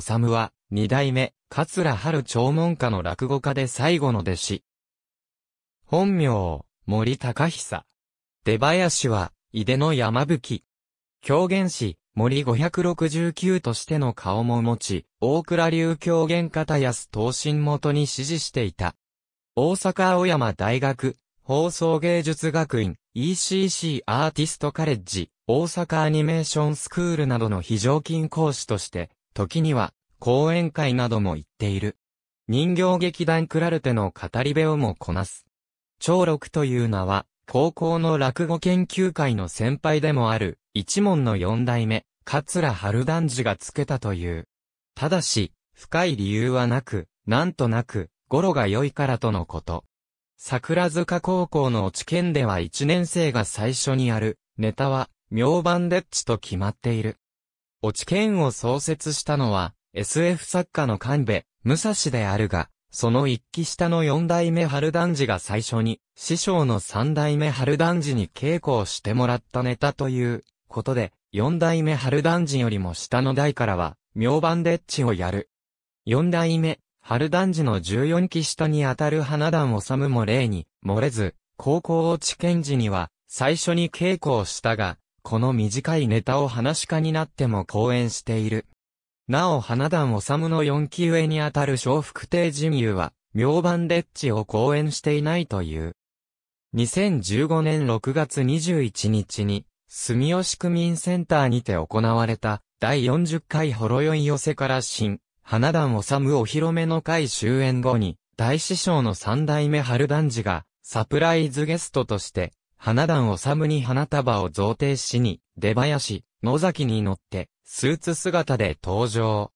治は、二代目、桂春長門家の落語家で最後の弟子。本名、森高久。出林は、井出の山吹。狂言師、森569としての顔も持ち、大倉流狂言方安東進元に支持していた。大阪青山大学、放送芸術学院、ECC アーティストカレッジ、大阪アニメーションスクールなどの非常勤講師として、時には、講演会なども行っている。人形劇団クラルテの語り部をもこなす。長六という名は、高校の落語研究会の先輩でもある、一門の四代目、桂春団次がつけたという。ただし、深い理由はなく、なんとなく、語呂が良いからとのこと。桜塚高校の知見では一年生が最初にある、ネタは、明晩デッチと決まっている。落研を創設したのは、SF 作家の神戸、武蔵であるが、その一期下の四代目春団子が最初に、師匠の三代目春団子に稽古をしてもらったネタということで、四代目春団子よりも下の代からは、明版でっちをやる。四代目、春団子の十四期下にあたる花団治も例に、漏れず、高校落ち見時には、最初に稽古をしたが、この短いネタを話し家になっても講演している。なお花壇治の四期上にあたる小福亭人友は、明晩列チを講演していないという。2015年6月21日に、住吉区民センターにて行われた、第40回ほろ酔い寄せから新、花壇治お披露目の会終演後に、大師匠の三代目春団児が、サプライズゲストとして、花壇をサムに花束を贈呈しに、出林、野崎に乗って、スーツ姿で登場。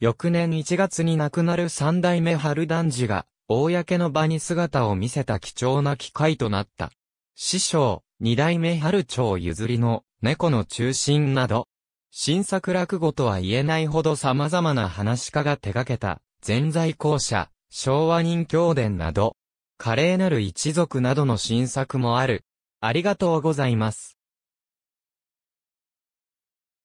翌年1月に亡くなる三代目春男児が、公の場に姿を見せた貴重な機会となった。師匠、二代目春長譲りの、猫の中心など、新作落語とは言えないほど様々な話家が手掛けた、全在校舎、昭和人教伝など、華麗なる一族などの新作もある。ありがとうございます。